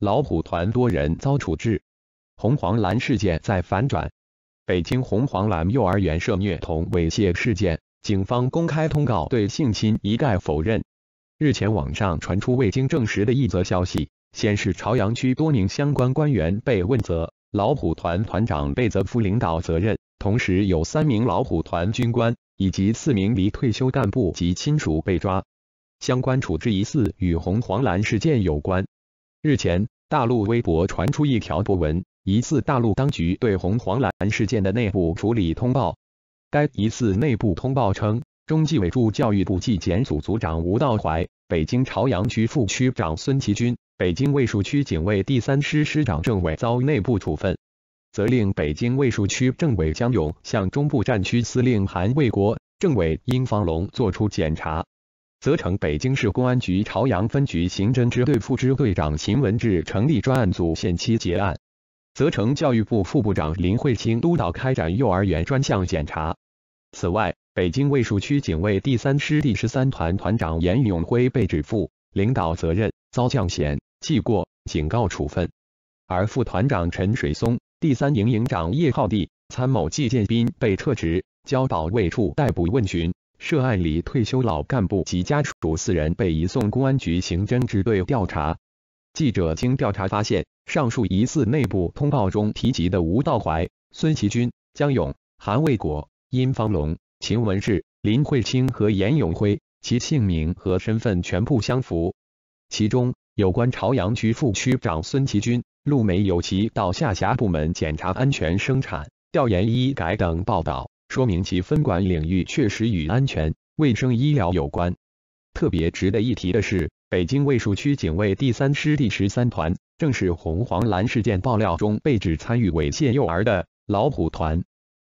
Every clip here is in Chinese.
老虎团多人遭处置，红黄蓝事件在反转。北京红黄蓝幼儿园涉虐童猥亵事件，警方公开通告对性侵一概否认。日前网上传出未经证实的一则消息，显示朝阳区多名相关官员被问责，老虎团团长被责负领导责任，同时有三名老虎团军官以及四名离退休干部及亲属被抓，相关处置疑似与红黄蓝事件有关。日前，大陆微博传出一条博文，疑似大陆当局对红黄蓝事件的内部处理通报。该疑似内部通报称，中纪委驻教育部纪检组组长吴道怀、北京朝阳区副区长孙其军、北京卫戍区警卫第三师师长政委遭内部处分，责令北京卫戍区政委江勇向中部战区司令韩卫国、政委殷方龙作出检查。责成北京市公安局朝阳分局刑侦支队副支队长秦文志成立专案组，限期结案。责成教育部副部长林慧卿督导开展幼儿园专项检查。此外，北京卫戍区警卫第三师第十三团团长严永辉被指负领导责任，遭降衔、记过、警告处分；而副团长陈水松、第三营营长叶浩弟、参谋季建斌被撤职，交保卫处逮捕问询。涉案里退休老干部及家属四人被移送公安局刑侦支队调查。记者经调查发现，上述疑似内部通报中提及的吴道怀、孙其军、江勇、韩卫国、殷方龙、秦文志、林慧清和严永辉，其姓名和身份全部相符。其中有关朝阳区副区长孙其军、陆梅有其到下辖部门检查安全生产、调研医改等报道。说明其分管领域确实与安全、卫生、医疗有关。特别值得一提的是，北京卫戍区警卫第三师第十三团，正是红黄蓝事件爆料中被指参与猥亵幼儿的“老虎团”。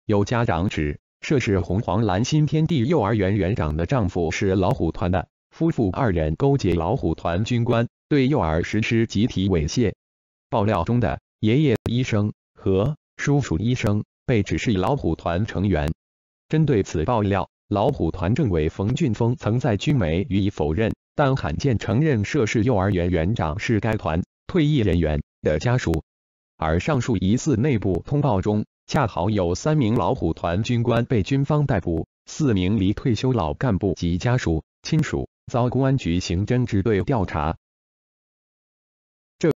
有家长指，涉事红黄蓝新天地幼儿园园长的丈夫是“老虎团”的，夫妇二人勾结“老虎团”军官，对幼儿实施集体猥亵。爆料中的“爷爷医生”和“叔叔医生”。被指是老虎团成员。针对此爆料，老虎团政委冯俊峰曾在军媒予以否认，但罕见承认涉事幼儿园园长是该团退役人员的家属。而上述疑似内部通报中，恰好有三名老虎团军官被军方逮捕，四名离退休老干部及家属亲属遭公安局刑侦支队调查。